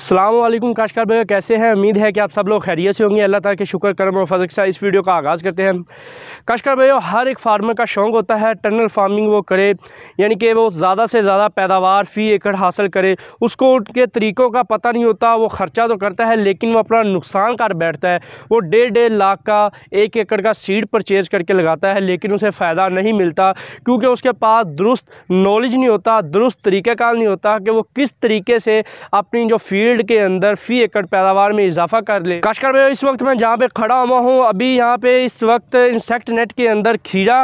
असलम काशकार भाई कैसे हैं उम्मीद है कि आप सब लोग खैरियत से होंगे अल्लाह ताला के शुक्र करम और फजल से इस वीडियो का आगाज़ करते हैं काशकार भाई हर एक फार्मर का शौक़ होता है टनल फार्मिंग वो करे यानी कि वो ज़्यादा से ज़्यादा पैदावार फ़ी एकड़ हासिल करे उसको उनके तरीक़ों का पता नहीं होता वो ख़र्चा तो करता है लेकिन वो अपना नुकसान कर बैठता है वो डेढ़ डेढ़ लाख का एक एकड़ का सीड परचेज़ करके लगाता है लेकिन उसे फ़ायदा नहीं मिलता क्योंकि उसके पास दुरुस्त नॉलेज नहीं होता दुरुस्त तरीक़ेकार नहीं होता कि वो किस तरीके से अपनी जो फीड फील्ड के अंदर फी एकड़ पैदावार में इजाफा कर ले खासकर मैं इस वक्त मैं जहाँ पे खड़ा हुआ हूँ अभी यहाँ पे इस वक्त इंसेक्ट नेट के अंदर खीरा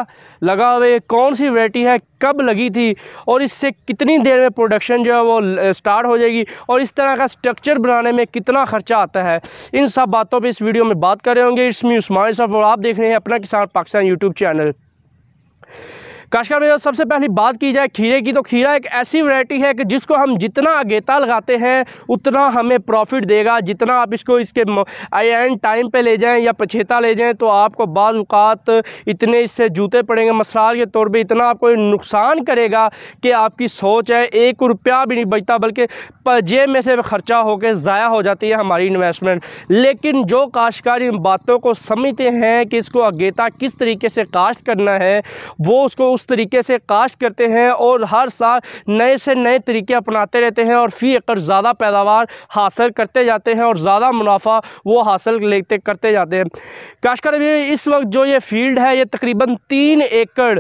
लगा हुए कौन सी वरायटी है कब लगी थी और इससे कितनी देर में प्रोडक्शन जो है वो स्टार्ट हो जाएगी और इस तरह का स्ट्रक्चर बनाने में कितना ख़र्चा आता है इन सब बातों पर इस वीडियो में बात कर रहे होंगे इसमें उस्मान सफ़ और आप देख रहे हैं अपना किसान पाकिस्तान यूट्यूब चैनल काशकर में सबसे पहली बात की जाए खीरे की तो खीरा एक ऐसी वैरायटी है कि जिसको हम जितना अगेता लगाते हैं उतना हमें प्रॉफिट देगा जितना आप इसको इसके एंड टाइम पे ले जाएं या पछेता ले जाएं तो आपको बाज़ात इतने इससे जूते पड़ेंगे मसाल के तौर पर इतना आपको नुकसान करेगा कि आपकी सोच है एक रुपया भी नहीं बचता बल्कि जेब में से ख़र्चा होकर ज़ाया हो जाती है हमारी इन्वेस्टमेंट लेकिन जो काश्तकार इन बातों को समझते हैं कि इसको अगेता किस तरीके से काश्त करना है वो उसको उस तरीके से काश्त करते हैं और हर साल नए से नए तरीके अपनाते रहते हैं और फ़ी एकड़ ज़्यादा पैदावार हासिल करते जाते हैं और ज़्यादा मुनाफा वो हासिल लेते करते जाते हैं काश्कर इस वक्त जो ये फील्ड है ये तकरीबन तीन एकड़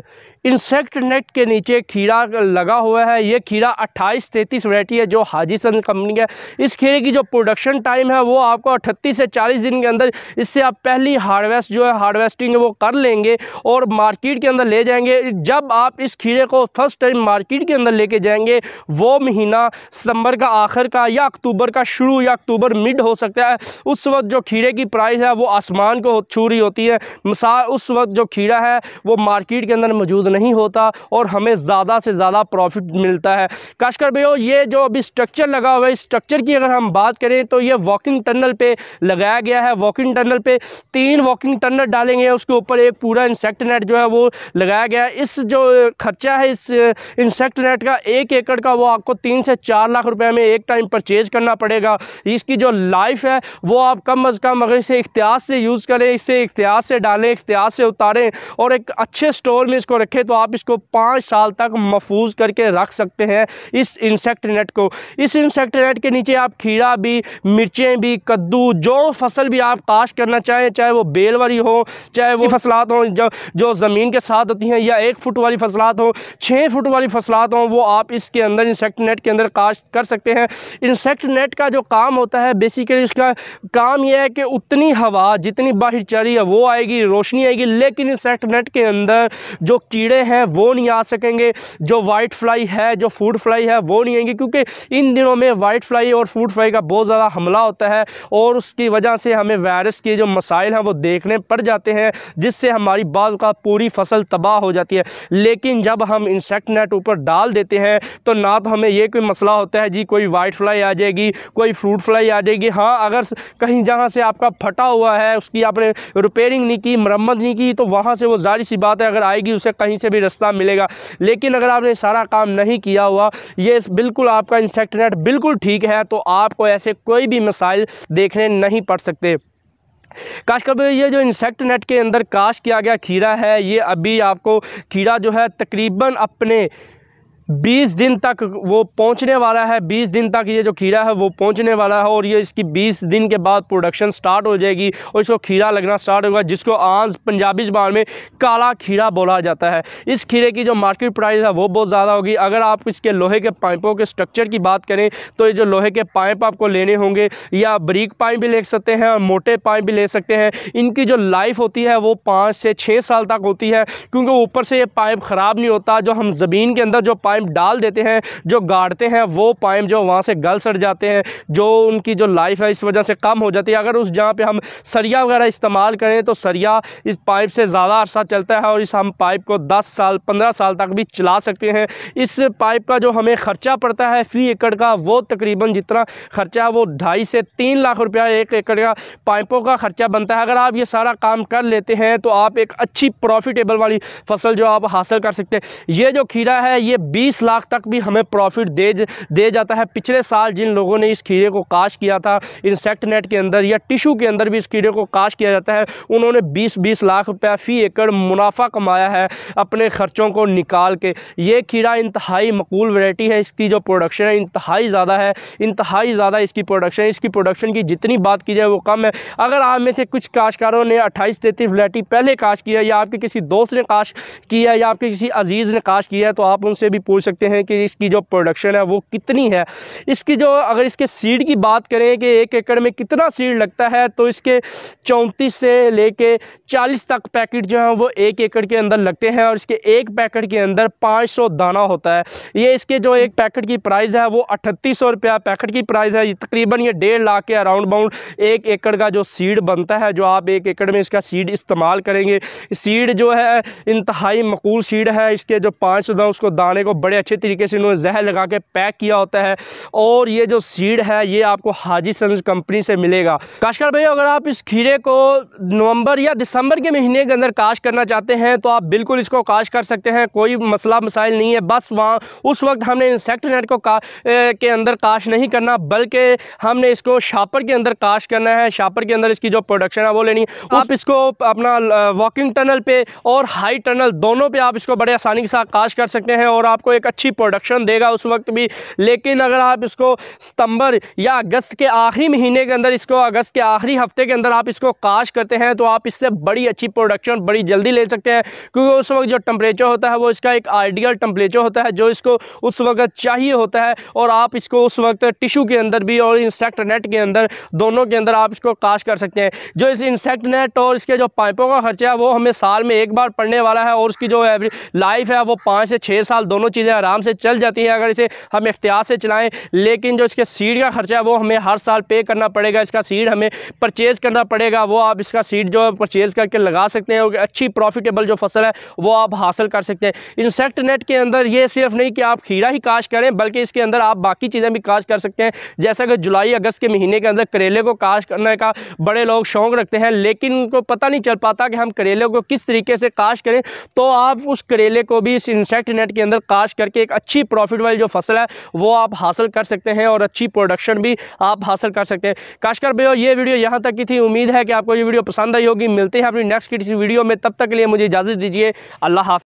इंसेक्ट नेट के नीचे खीरा लगा हुआ है ये खीरा 28 तैंतीस वरायटी है जो हाजीसन कंपनी है इस खीरे की जो प्रोडक्शन टाइम है वो आपको 38 से चालीस दिन के अंदर इससे आप पहली हार्वेस्ट जो है हार्वेस्टिंग वो कर लेंगे और मार्केट के अंदर ले जाएंगे जब आप इस खीरे को फर्स्ट टाइम मार्केट के अंदर लेके जाएंगे वो महीना सितंबर का आखिर का या अक्टूबर का शुरू या अक्टूबर मिड हो सकता है उस वक्त जो खीरे की प्राइस है वो आसमान को छू रही होती है मिसाल उस वक्त जो खीरा है वो मार्केट के अंदर मौजूद नहीं होता और हमें ज़्यादा से ज़्यादा प्रॉफिट मिलता है कर भैया ये जो अभी स्ट्रक्चर लगा हुआ है स्ट्रक्चर की अगर हम बात करें तो ये वॉकिंग टनल पे लगाया गया है वॉकिंग टनल पे तीन वॉकिंग टनल डालेंगे उसके ऊपर एक पूरा इंसेक्ट नेट जो है वो लगाया गया है इस जो खर्चा है इस इंसेक्ट नेट का एक एकड़ का वो आपको तीन से चार लाख रुपये में एक टाइम परचेज करना पड़ेगा इसकी जो लाइफ है वो आप कम अज़ कम अगर इसे इख्तियार से यूज़ करें इसे इख्तियार से डालें इख्तियार से उतारें और एक अच्छे स्टोर में इसको रखें रखें तो आप इसको पाँच साल तक महफूज करके रख सकते हैं इस इंसेक्ट नेट को इस इंसेक्ट नेट के नीचे आप खीरा भी मिर्चें भी कद्दू जो फसल भी आप काश करना चाहें चाहे वो बेल वाली हो चाहे वो फसलात हों जो जो ज़मीन के साथ होती हैं या एक फुट वाली फसलात हों छः फुट वाली फसलात हों वो आप इसके अंदर इंसेक्ट नेट के अंदर काश कर सकते हैं इंसेक्ट नेट का जो काम होता है बेसिकली इसका काम यह है कि उतनी हवा जितनी बाहर चली है वो आएगी रोशनी आएगी लेकिन इंसेक्ट नेट के अंदर जो कीड़ा कीड़े हैं वो नहीं आ सकेंगे जो वाइट फ्लाई है जो फूड फ्लाई है वो नहीं आएंगे क्योंकि इन दिनों में वाइट फ्लाई और फूड फ्लाई का बहुत ज़्यादा हमला होता है और उसकी वजह से हमें वायरस के जो मसाइल हैं वो देखने पड़ जाते हैं जिससे हमारी बाद का पूरी फसल तबाह हो जाती है लेकिन जब हम इंसेक्ट नेट ऊपर डाल देते हैं तो ना तो हमें ये कोई मसला होता है जी कोई वाइट फ्लाई आ जाएगी कोई फ्रूट फ्लाई आ जाएगी हाँ अगर कहीं जहाँ से आपका फटा हुआ है उसकी आपने रिपेयरिंग नहीं की मरम्मत नहीं की तो वहाँ से वो जारी सी बात है अगर आएगी उसे कहीं से भी रास्ता मिलेगा लेकिन अगर आपने सारा काम नहीं किया हुआ ये बिल्कुल आपका इंसेक्ट नेट बिल्कुल ठीक है तो आपको ऐसे कोई भी मिसाइल देखने नहीं पड़ सकते काशकब ये जो इंसेक्ट नेट के अंदर काश किया गया खीरा है ये अभी आपको खीरा जो है तकरीबन अपने 20 दिन तक वो पहुंचने वाला है 20 दिन तक ये जो खीरा है वो पहुंचने वाला है और ये इसकी 20 दिन के बाद प्रोडक्शन स्टार्ट हो जाएगी और इसको खीरा लगना स्टार्ट होगा जिसको आज पंजाबी जबान में काला खीरा बोला जाता है इस खीरे की जो मार्केट प्राइस है वो बहुत ज़्यादा होगी अगर आप इसके लोहे के पाइपों के स्ट्रक्चर की बात करें तो ये जो लोहे के पाइप आपको लेने होंगे या ब्रीक पाइप भी ले सकते हैं और मोटे पाइप भी ले सकते हैं इनकी जो लाइफ होती है वो पाँच से छः साल तक होती है क्योंकि ऊपर से ये पाइप ख़राब नहीं होता जो हम ज़मीन के अंदर जो पाइप पाइप डाल देते हैं जो गाड़ते हैं वो पाइप जो वहाँ से गल सड़ जाते हैं जो उनकी जो लाइफ है इस वजह से कम हो जाती है अगर उस जहाँ पर हम सरिया वगैरह इस्तेमाल करें तो सरिया इस पाइप से ज़्यादा अरसा चलता है और इस हम पाइप को दस साल पंद्रह साल तक भी चला सकते हैं इस पाइप का जो हमें ख़र्चा पड़ता है फ़ी एकड़ का वो तकरीबन जितना ख़र्चा है वो ढाई से तीन लाख रुपया एक एकड़ का पाइपों का ख़र्चा बनता है अगर आप ये सारा काम कर लेते हैं तो आप एक अच्छी प्रॉफिटेबल वाली फसल जो आप हासिल कर सकते हैं ये जो खीरा है ये बीस बीस लाख तक भी हमें प्रॉफिट दे दे जाता है पिछले साल जिन लोगों ने इस खीरे को काश किया था इंसेक्ट नेट के अंदर या टिशू के अंदर भी इस कीड़े को काश किया जाता है उन्होंने बीस बीस लाख रुपया फ़ी एकड़ मुनाफा कमाया है अपने ख़र्चों को निकाल के ये कीड़ा इंतहाई मकूल वैरायटी है इसकी जो प्रोडक्शन है इंतहाई ज़्यादा है इंतहाई ज़्यादा इसकी प्रोडक्शन इसकी प्रोडक्शन की जितनी बात की जाए वो कम है अगर आप में से कुछ काशकारों ने अट्ठाईस तैतीस वरायटी पहले काश किया या आपके किसी दोस्त ने काश किया या आपके किसी अजीज़ ने काश किया है तो आप उनसे भी पूछ पूछ सकते हैं कि इसकी जो प्रोडक्शन है वो कितनी है इसकी जो अगर इसके सीड की बात करें कि एक एकड़ में कितना सीड लगता है तो इसके चौंतीस से लेके चालीस तक पैकेट जो हैं वो एक एकड़ के अंदर लगते हैं और इसके एक पैकेट के अंदर पाँच सौ दाना होता है ये इसके जो एक पैकेट की प्राइस है वो अठतीस सौ रुपया पैकेट की प्राइस है तकरीबन ये डेढ़ लाख के अराउंड बाउंड एक एकड़ का जो सीड बनता है जो आप एक एकड़ में इसका सीड इस्तेमाल करेंगे सीड जो है इंतहाई मकूल सीड है इसके जो पाँच सौ उसको दाने को बड़े अच्छे तरीके से इन्होंने जहर लगा के पैक किया होता है और ये जो सीड है ये आपको हाजी सन कंपनी से मिलेगा काशकर भाई अगर आप इस खीरे को नवंबर या दिसंबर के महीने के अंदर काश करना चाहते हैं तो आप बिल्कुल इसको काश कर सकते हैं कोई मसला मसाइल नहीं है बस वहाँ उस वक्त हमने इंसेक्ट नेट को का, के अंदर काश नहीं करना बल्कि हमने इसको शापर के अंदर काश करना है शापर के अंदर इसकी जो प्रोडक्शन है वो लेनी आप इसको अपना वॉकिंग टनल पे और हाई टनल दोनों पर आप इसको बड़े आसानी के साथ काश कर सकते हैं और आपको आपको एक अच्छी प्रोडक्शन देगा उस वक्त भी लेकिन अगर आप इसको सितंबर या अगस्त के आखिरी महीने के अंदर इसको अगस्त के आखिरी हफ्ते के अंदर आप इसको काश करते हैं तो आप इससे बड़ी अच्छी प्रोडक्शन बड़ी जल्दी ले सकते हैं क्योंकि उस वक्त जो टम्परेचर होता है वो इसका एक आइडियल टम्परेचर होता है जो इसको उस वक्त चाहिए होता है और आप इसको उस वक्त टिशू के अंदर भी और इंसेक्ट नेट के अंदर दोनों के अंदर आप इसको काश कर सकते हैं जो इस इंसेक्ट नेट और इसके जो पाइपों का खर्चा है वो हमें साल में एक बार पड़ने वाला है और उसकी जो लाइफ है वो पाँच से छः साल दोनों चीज़ें आराम से चल जाती है अगर इसे हम एहतियात से चलाएँ लेकिन जो इसके सीड का ख़र्चा है वो हमें हर साल पे करना पड़ेगा इसका सीड हमें परचेज़ करना पड़ेगा वो आप इसका सीड जो परचेज़ करके लगा सकते हैं अच्छी प्रॉफिटेबल जो फसल है वो आप हासिल कर सकते हैं इंसेक्ट नेट के अंदर ये सिर्फ नहीं कि आप खीरा ही काश करें बल्कि इसके अंदर आप बाकी चीज़ें भी काश कर सकते हैं जैसा कि जुलाई अगस्त के महीने के अंदर करेले को काश करने का बड़े लोग शौक रखते हैं लेकिन उनको पता नहीं चल पाता कि हम करेले को किस तरीके से काश करें तो आप उस करेले को भी इस इंसेक्ट नेट के अंदर काश तलाश करके एक अच्छी प्रॉफिट वाली जो फसल है वो आप हासिल कर सकते हैं और अच्छी प्रोडक्शन भी आप हासिल कर सकते हैं काशकर भैया ये वीडियो यहाँ तक की थी उम्मीद है कि आपको ये वीडियो पसंद आई होगी मिलते हैं अपनी नेक्स्ट किसी वीडियो में तब तक के लिए मुझे इजाज़त दीजिए अल्लाह हाफ